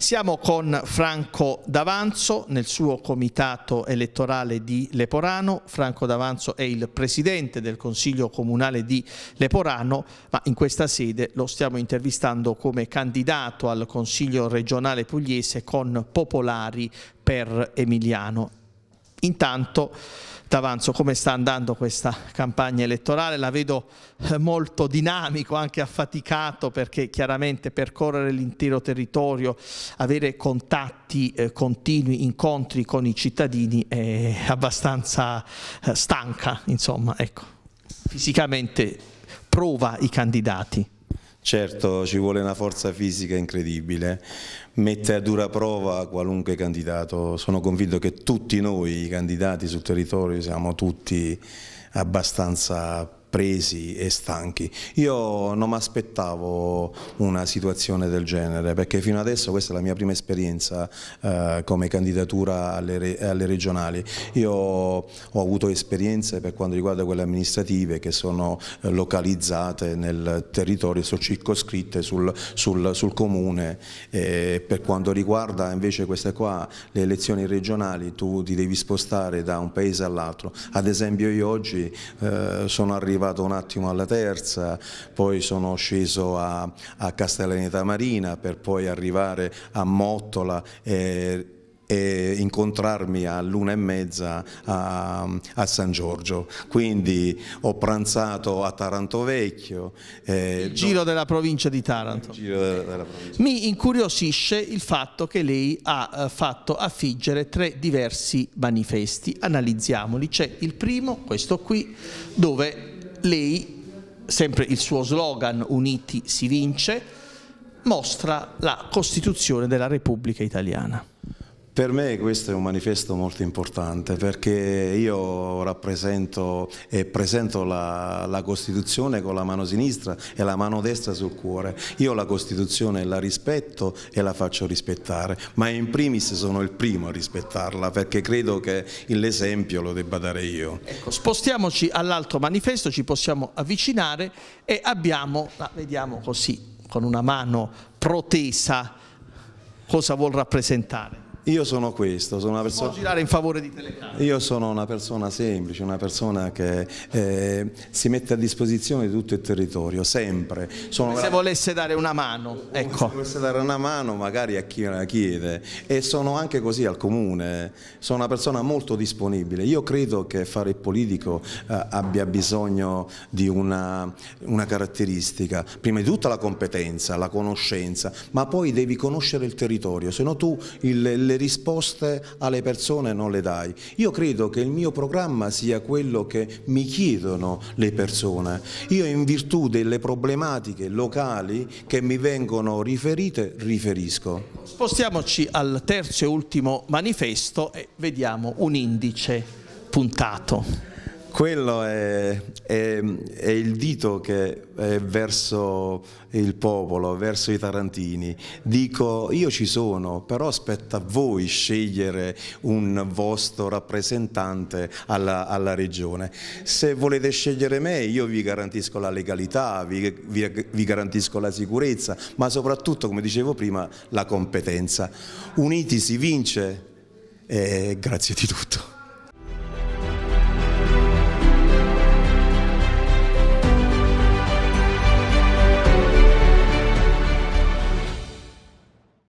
Siamo con Franco D'Avanzo nel suo comitato elettorale di Leporano. Franco D'Avanzo è il presidente del Consiglio Comunale di Leporano, ma in questa sede lo stiamo intervistando come candidato al Consiglio regionale pugliese con Popolari per Emiliano. Intanto Tavanzo, come sta andando questa campagna elettorale? La vedo eh, molto dinamico, anche affaticato, perché chiaramente percorrere l'intero territorio, avere contatti eh, continui, incontri con i cittadini è abbastanza eh, stanca, insomma, ecco. Fisicamente prova i candidati. Certo ci vuole una forza fisica incredibile, mette a dura prova qualunque candidato, sono convinto che tutti noi i candidati sul territorio siamo tutti abbastanza presi e stanchi. Io non mi aspettavo una situazione del genere perché fino adesso questa è la mia prima esperienza eh, come candidatura alle, alle, regionali. Io ho avuto esperienze per quanto riguarda quelle amministrative che sono eh, localizzate nel territorio, sono circoscritte sul, sul, sul comune. E per quanto riguarda invece queste qua, le elezioni regionali, tu ti devi spostare da un paese all'altro. Ad esempio io oggi eh, sono arrivato arrivato un attimo alla terza, poi sono sceso a, a Castellaneta Marina per poi arrivare a Mottola e, e incontrarmi all'una e mezza a, a, San Giorgio. Quindi ho pranzato a Taranto Vecchio. Eh, il giro della provincia di Taranto. Provincia. Mi incuriosisce il fatto che lei ha eh, fatto affiggere tre diversi manifesti. Analizziamoli. C'è il primo, questo qui, dove lei, sempre il suo slogan Uniti si vince, mostra la Costituzione della Repubblica Italiana. Per me questo è un manifesto molto importante perché io rappresento e presento la, la, Costituzione con la mano sinistra e la mano destra sul cuore. Io la Costituzione la rispetto e la faccio rispettare, ma in primis sono il primo a rispettarla perché credo che l'esempio lo debba dare io. Ecco, spostiamoci all'altro manifesto, ci possiamo avvicinare e abbiamo, la vediamo così, con una mano protesa, cosa vuol rappresentare. Io sono questo, sono una persona... Può girare in favore di telecamera. Io sono una persona semplice, una persona che eh, si mette a disposizione di tutto il territorio, sempre. Sono... Se volesse dare una mano, ecco. Se volesse dare una mano magari a chi la chiede e sono anche così al comune, sono una persona molto disponibile. Io credo che fare il politico eh, abbia bisogno di una, una caratteristica, prima di tutto la competenza, la conoscenza, ma poi devi conoscere il territorio, se no tu il le risposte alle persone non le dai. Io credo che il mio programma sia quello che mi chiedono le persone. Io in virtù delle problematiche locali che mi vengono riferite, riferisco. Spostiamoci al terzo e ultimo manifesto e vediamo un indice puntato quello è, è, è, il dito che è verso il popolo, verso i tarantini. Dico io ci sono, però aspetta a voi scegliere un vostro rappresentante alla, alla regione. Se volete scegliere me io vi garantisco la legalità, vi, vi, vi garantisco la sicurezza, ma soprattutto, come dicevo prima, la competenza. Uniti si vince e grazie di tutto.